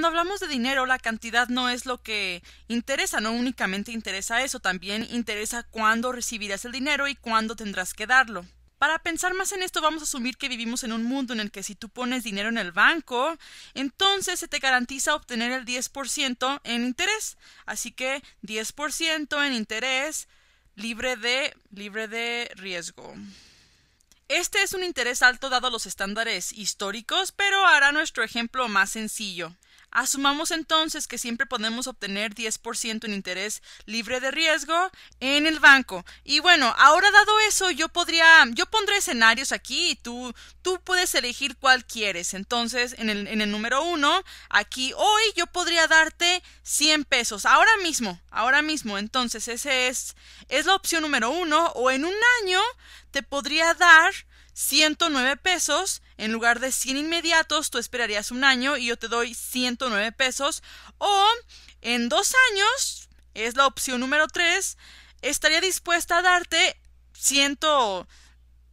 cuando hablamos de dinero, la cantidad no es lo que interesa, no únicamente interesa eso, también interesa cuándo recibirás el dinero y cuándo tendrás que darlo. Para pensar más en esto, vamos a asumir que vivimos en un mundo en el que si tú pones dinero en el banco, entonces se te garantiza obtener el 10% en interés. Así que 10% en interés libre de libre de riesgo. Este es un interés alto dado los estándares históricos, pero hará nuestro ejemplo más sencillo. Asumamos entonces que siempre podemos obtener 10% en interés libre de riesgo en el banco. Y bueno, ahora dado eso, yo podría, yo pondré escenarios aquí y tú, tú puedes elegir cuál quieres. Entonces, en el, en el número uno, aquí hoy yo podría darte 100 pesos. Ahora mismo, ahora mismo. Entonces, ese es, es la opción número uno. O en un año te podría dar 109 pesos, en lugar de 100 inmediatos, tú esperarías un año y yo te doy 109 pesos. O en dos años, es la opción número 3, estaría dispuesta a darte 100,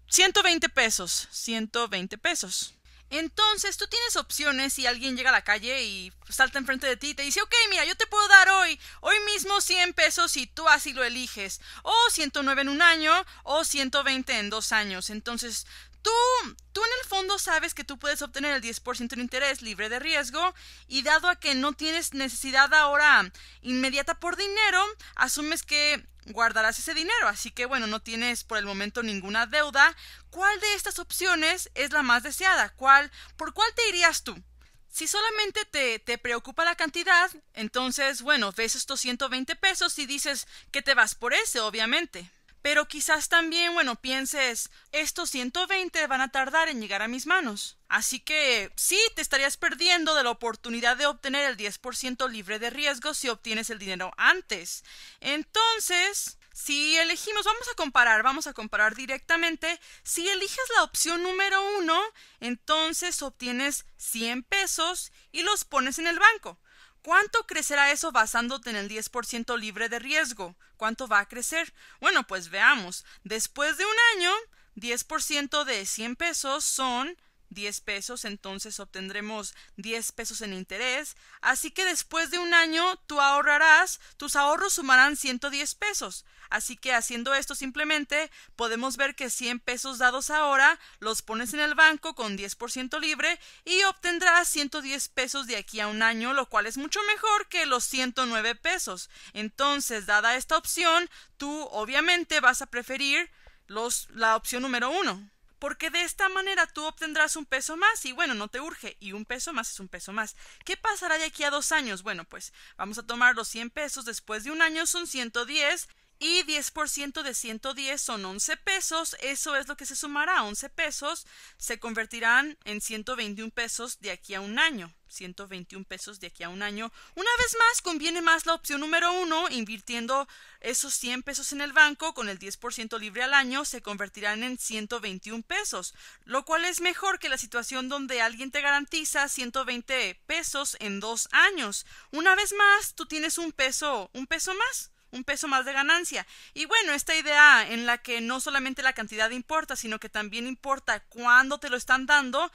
120 pesos. 120 pesos. Entonces tú tienes opciones si alguien llega a la calle y salta enfrente de ti y te dice, ok, mira, yo te puedo dar hoy, hoy mismo 100 pesos si tú así lo eliges, o 109 en un año, o 120 en dos años. Entonces Tú, tú en el fondo sabes que tú puedes obtener el 10% de interés libre de riesgo y dado a que no tienes necesidad ahora inmediata por dinero, asumes que guardarás ese dinero. Así que bueno, no tienes por el momento ninguna deuda. ¿Cuál de estas opciones es la más deseada? ¿Cuál, ¿Por cuál te irías tú? Si solamente te, te, preocupa la cantidad, entonces, bueno, ves estos 120 pesos y dices que te vas por ese, obviamente. Pero quizás también, bueno, pienses, estos 120 van a tardar en llegar a mis manos. Así que sí, te estarías perdiendo de la oportunidad de obtener el 10% libre de riesgo si obtienes el dinero antes. Entonces, si elegimos, vamos a comparar, vamos a comparar directamente. Si eliges la opción número uno, entonces obtienes 100 pesos y los pones en el banco. ¿Cuánto crecerá eso basándote en el 10% libre de riesgo? ¿Cuánto va a crecer? Bueno, pues veamos. Después de un año, 10% de 100 pesos son 10 pesos, entonces obtendremos 10 pesos en interés. Así que después de un año tú ahorrarás, tus ahorros sumarán 110 pesos. Así que haciendo esto simplemente podemos ver que 100 pesos dados ahora los pones en el banco con 10% libre y obtendrás 110 pesos de aquí a un año, lo cual es mucho mejor que los 109 pesos. Entonces, dada esta opción, tú obviamente vas a preferir los, la opción número 1 porque de esta manera tú obtendrás un peso más y bueno, no te urge, y un peso más es un peso más. ¿Qué pasará de aquí a dos años? Bueno, pues vamos a tomar los 100 pesos, después de un año son 110 y 10% de 110 son 11 pesos, eso es lo que se sumará a 11 pesos, se convertirán en 121 pesos de aquí a un año. 121 pesos de aquí a un año. Una vez más, conviene más la opción número uno, invirtiendo esos 100 pesos en el banco con el 10% libre al año, se convertirán en 121 pesos, lo cual es mejor que la situación donde alguien te garantiza 120 pesos en dos años. Una vez más, tú tienes un peso, un peso más un peso más de ganancia. Y bueno, esta idea en la que no solamente la cantidad importa, sino que también importa cuándo te lo están dando,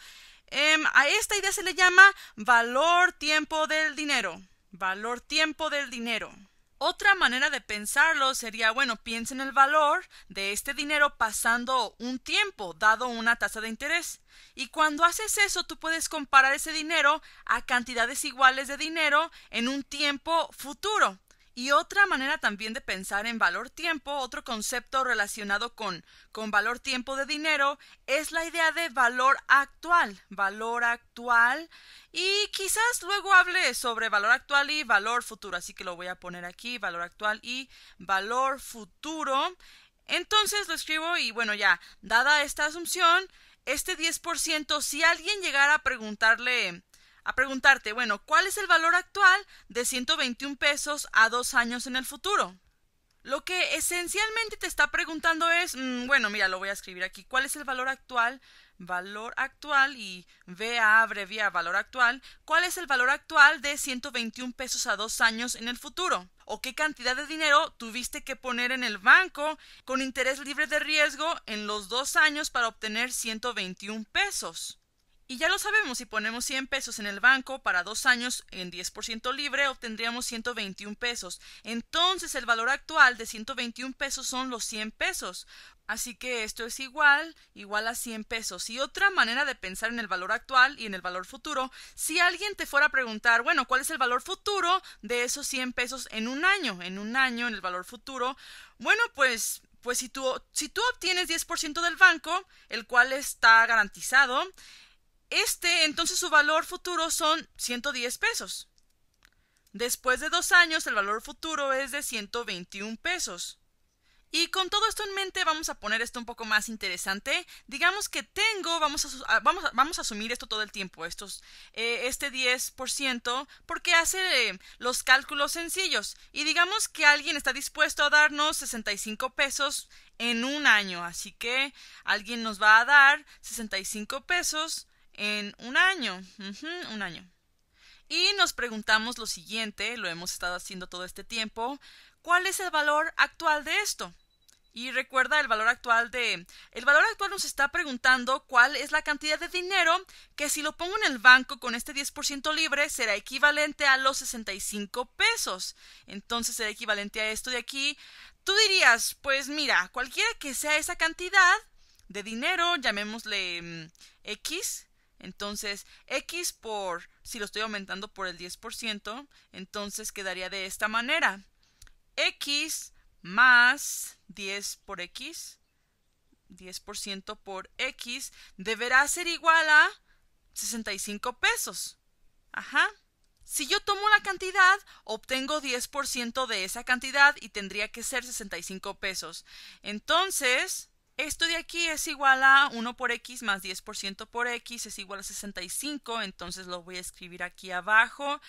em, a esta idea se le llama valor tiempo del dinero. Valor tiempo del dinero. Otra manera de pensarlo sería, bueno, piensa en el valor de este dinero pasando un tiempo, dado una tasa de interés. Y cuando haces eso, tú puedes comparar ese dinero a cantidades iguales de dinero en un tiempo futuro. Y otra manera también de pensar en valor tiempo, otro concepto relacionado con, con valor tiempo de dinero, es la idea de valor actual, valor actual. Y quizás luego hable sobre valor actual y valor futuro, así que lo voy a poner aquí, valor actual y valor futuro. Entonces lo escribo y bueno, ya, dada esta asunción, este 10%, si alguien llegara a preguntarle a preguntarte, bueno, ¿cuál es el valor actual de 121 pesos a dos años en el futuro? Lo que esencialmente te está preguntando es, mm, bueno, mira, lo voy a escribir aquí, ¿cuál es el valor actual? Valor actual y VA abrevia valor actual. ¿Cuál es el valor actual de 121 pesos a dos años en el futuro? ¿O qué cantidad de dinero tuviste que poner en el banco con interés libre de riesgo en los dos años para obtener 121 pesos? Y ya lo sabemos, si ponemos 100 pesos en el banco para dos años en 10% libre, obtendríamos 121 pesos. Entonces el valor actual de 121 pesos son los 100 pesos. Así que esto es igual, igual a 100 pesos. Y otra manera de pensar en el valor actual y en el valor futuro, si alguien te fuera a preguntar, bueno, ¿cuál es el valor futuro de esos 100 pesos en un año? En un año, en el valor futuro. Bueno, pues pues si tú, si tú obtienes 10% del banco, el cual está garantizado, este, entonces su valor futuro son 110 pesos. Después de dos años, el valor futuro es de 121 pesos. Y con todo esto en mente, vamos a poner esto un poco más interesante. Digamos que tengo, vamos a, vamos, a asumir esto todo el tiempo, estos, eh, este 10%, porque hace eh, los cálculos sencillos. Y digamos que alguien está dispuesto a darnos 65 pesos en un año. Así que alguien nos va a dar 65 pesos en un año, un año. Y nos preguntamos lo siguiente, lo hemos estado haciendo todo este tiempo, ¿cuál es el valor actual de esto? Y recuerda el valor actual de... El valor actual nos está preguntando cuál es la cantidad de dinero que si lo pongo en el banco con este 10% libre será equivalente a los 65 pesos. Entonces será equivalente a esto de aquí. Tú dirías, pues mira, cualquiera que sea esa cantidad de dinero, llamémosle mm, X, entonces, X por, si lo estoy aumentando por el 10%, entonces quedaría de esta manera. X más 10 por X, 10% por X, deberá ser igual a 65 pesos. Ajá. Si yo tomo la cantidad, obtengo 10% de esa cantidad y tendría que ser 65 pesos. Entonces, esto de aquí es igual a 1 por x más 10% por x es igual a 65, entonces lo voy a escribir aquí abajo.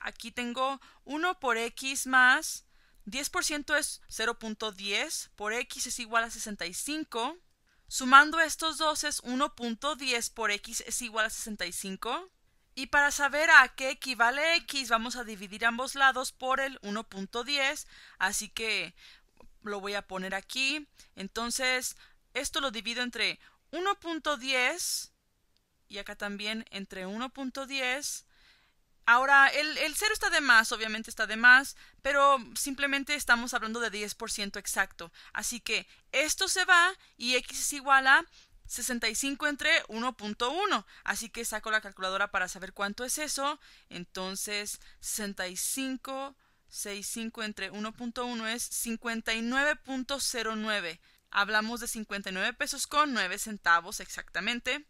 Aquí tengo 1 por x más 10% es 0.10, por x es igual a 65. Sumando estos dos es 1.10 por x es igual a 65. Y para saber a qué equivale x vamos a dividir ambos lados por el 1.10, así que lo voy a poner aquí. Entonces esto lo divido entre 1.10 y acá también entre 1.10. Ahora, el, 0 está de más, obviamente está de más, pero simplemente estamos hablando de 10% exacto. Así que esto se va y x es igual a 65 entre 1.1. Así que saco la calculadora para saber cuánto es eso. Entonces, 65, 65 entre 1.1 es 59.09 hablamos de 59 pesos con 9 centavos exactamente.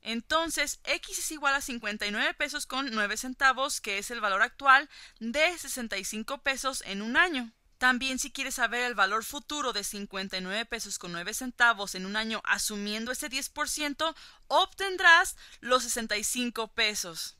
Entonces, X es igual a 59 pesos con 9 centavos, que es el valor actual de 65 pesos en un año. También si quieres saber el valor futuro de 59 pesos con 9 centavos en un año asumiendo ese 10%, obtendrás los 65 pesos.